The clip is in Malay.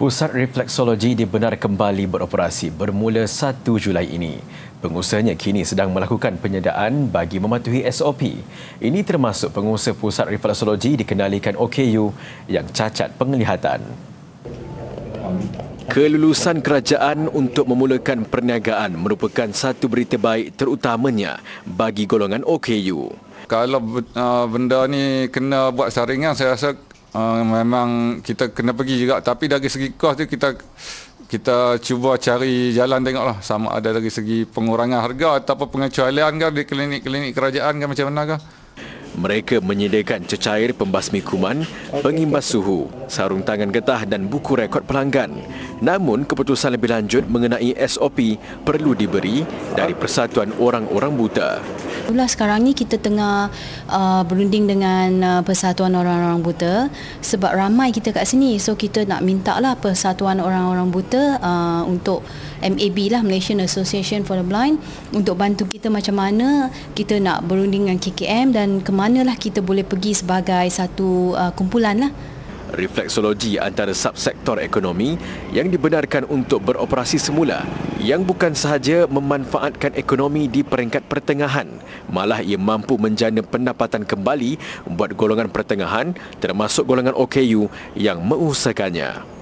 Pusat refleksologi dibenar kembali beroperasi bermula 1 Julai ini. Pengusahanya kini sedang melakukan penyediaan bagi mematuhi SOP. Ini termasuk pengusaha pusat refleksologi dikenalikan OKU yang cacat penglihatan. Kelulusan kerajaan untuk memulakan perniagaan merupakan satu berita baik terutamanya bagi golongan OKU. Kalau ah, benda ni kena buat saringan, saya rasa Ah, memang kita kena pergi juga tapi dari segi kos tu kita kita cuba cari jalan tengoklah sama ada dari segi pengurangan harga ataupun pengecualian ke di klinik-klinik kerajaan ke macam mana ke mereka menyediakan cecair pembasmi kuman, pengimbas suhu, sarung tangan getah dan buku rekod pelanggan. Namun, keputusan lebih lanjut mengenai SOP perlu diberi dari Persatuan Orang-Orang Buta pula sekarang ni kita tengah uh, berunding dengan uh, Persatuan Orang-Orang Buta sebab ramai kita kat sini. So kita nak minta lah Persatuan Orang-Orang Buta uh, untuk MAB lah, Malaysian Association for the Blind untuk bantu kita macam mana kita nak berunding dengan KKM dan ke manalah kita boleh pergi sebagai satu uh, kumpulan lah refleksologi antara subsektor ekonomi yang dibenarkan untuk beroperasi semula yang bukan sahaja memanfaatkan ekonomi di peringkat pertengahan malah ia mampu menjana pendapatan kembali buat golongan pertengahan termasuk golongan OKU yang mengusahakannya.